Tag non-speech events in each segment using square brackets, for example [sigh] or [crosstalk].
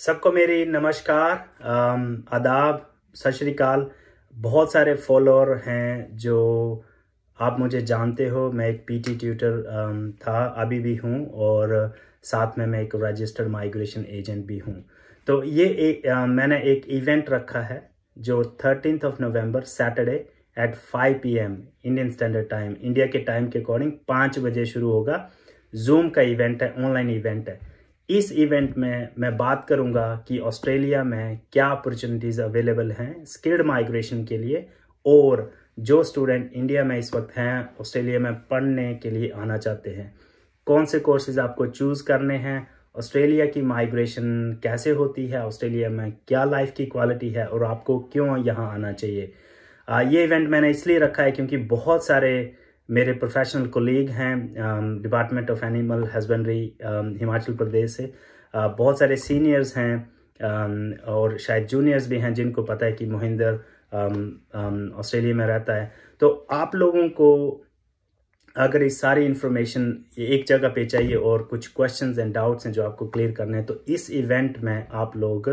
सबको मेरी नमस्कार आदाब सत श्रीकाल बहुत सारे फॉलोअर हैं जो आप मुझे जानते हो मैं एक पीटी ट्यूटर था अभी भी हूँ और साथ में मैं एक रजिस्टर्ड माइग्रेशन एजेंट भी हूँ तो ये एक आ, मैंने एक इवेंट रखा है जो thirteen of November Saturday at 5 PM Indian standard time India के टाइम के अकॉर्डिंग पाँच बजे शुरू होगा जूम का इवेंट है ऑनलाइन इवेंट है इस इवेंट में मैं बात करूंगा कि ऑस्ट्रेलिया में क्या अपॉर्चुनिटीज़ अवेलेबल हैं स्किल्ड माइग्रेशन के लिए और जो स्टूडेंट इंडिया में इस वक्त हैं ऑस्ट्रेलिया में पढ़ने के लिए आना चाहते हैं कौन से कोर्सेज आपको चूज़ करने हैं ऑस्ट्रेलिया की माइग्रेशन कैसे होती है ऑस्ट्रेलिया में क्या लाइफ की क्वालिटी है और आपको क्यों यहाँ आना चाहिए ये इवेंट मैंने इसलिए रखा है क्योंकि बहुत सारे मेरे प्रोफेशनल कोलीग हैं department of animal husbandry Himachal Pradesh से uh, बहुत सारे सीनियर्स हैं um, और शायद जूनियर्स भी हैं जिनको पता है कि मोहिंदर ऑस्ट्रेलिया um, um, में रहता है तो आप लोगों को अगर इस सारी इन्फॉर्मेशन एक जगह पे चाहिए और कुछ क्वेश्चंस एंड डाउट्स हैं जो आपको क्लियर करने हैं तो इस इवेंट में आप लोग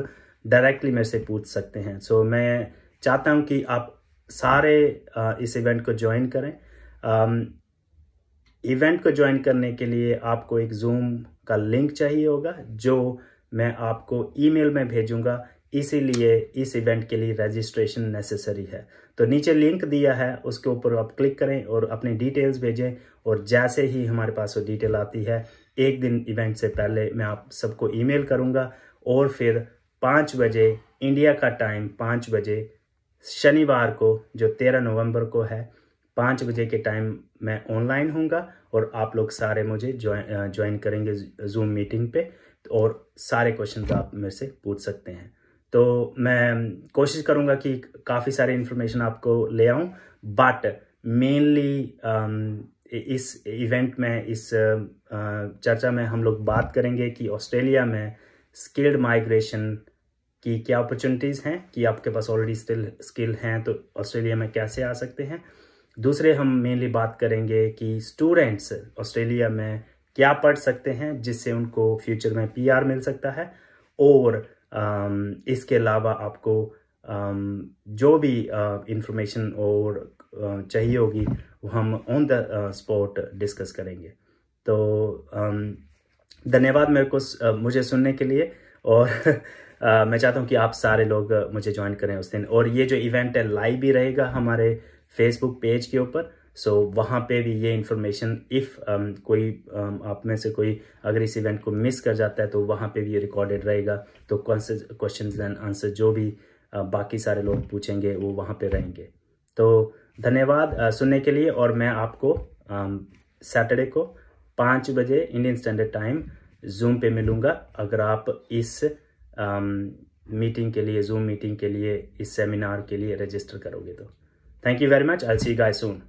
डायरेक्टली मेरे से पूछ सकते हैं सो so, मैं चाहता हूं कि आप सारे uh, इस इवेंट को ज्वाइन करें इवेंट um, को ज्वाइन करने के लिए आपको एक जूम का लिंक चाहिए होगा जो मैं आपको ईमेल में भेजूंगा इसीलिए इस इवेंट के लिए रजिस्ट्रेशन नेसेसरी है तो नीचे लिंक दिया है उसके ऊपर आप क्लिक करें और अपनी डिटेल्स भेजें और जैसे ही हमारे पास वो डिटेल आती है एक दिन इवेंट से पहले मैं आप सबको ईमेल करूंगा और फिर पाँच बजे इंडिया का टाइम पाँच बजे शनिवार को जो तेरह नवंबर को है पाँच बजे के टाइम मैं ऑनलाइन होऊंगा और आप लोग सारे मुझे ज्वाइन करेंगे जूम मीटिंग पे और सारे क्वेश्चन आप मेरे से पूछ सकते हैं तो मैं कोशिश करूंगा कि काफ़ी सारे इन्फॉर्मेशन आपको ले आऊं बट मेनली इस इवेंट में इस चर्चा में हम लोग बात करेंगे कि ऑस्ट्रेलिया में स्किल्ड माइग्रेशन की क्या अपॉर्चुनिटीज़ हैं कि आपके पास ऑलरेडी स्टिल स्किल हैं तो ऑस्ट्रेलिया में कैसे आ सकते हैं दूसरे हम मेनली बात करेंगे कि स्टूडेंट्स ऑस्ट्रेलिया में क्या पढ़ सकते हैं जिससे उनको फ्यूचर में पीआर मिल सकता है और इसके अलावा आपको जो भी इंफॉर्मेशन और चाहिए होगी वो हम ऑन द स्पॉट डिस्कस करेंगे तो धन्यवाद मेरे को मुझे सुनने के लिए और [laughs] मैं चाहता हूँ कि आप सारे लोग मुझे ज्वाइन करें उस दिन और ये जो इवेंट है लाइव भी रहेगा हमारे फेसबुक पेज के ऊपर सो so, वहाँ पे भी ये इन्फॉर्मेशन इफ़ um, कोई um, आप में से कोई अगर इस इवेंट को मिस कर जाता है तो वहाँ पे भी ये रिकॉर्डेड रहेगा तो क्वेश्चन एंड आंसर जो भी uh, बाकी सारे लोग पूछेंगे वो वहाँ पे रहेंगे तो धन्यवाद uh, सुनने के लिए और मैं आपको सैटरडे um, को पाँच बजे इंडियन स्टैंडर्ड टाइम जूम पे मिलूँगा अगर आप इस मीटिंग um, के लिए जूम मीटिंग के लिए इस सेमिनार के लिए रजिस्टर करोगे तो Thank you very much. I'll see you guys soon.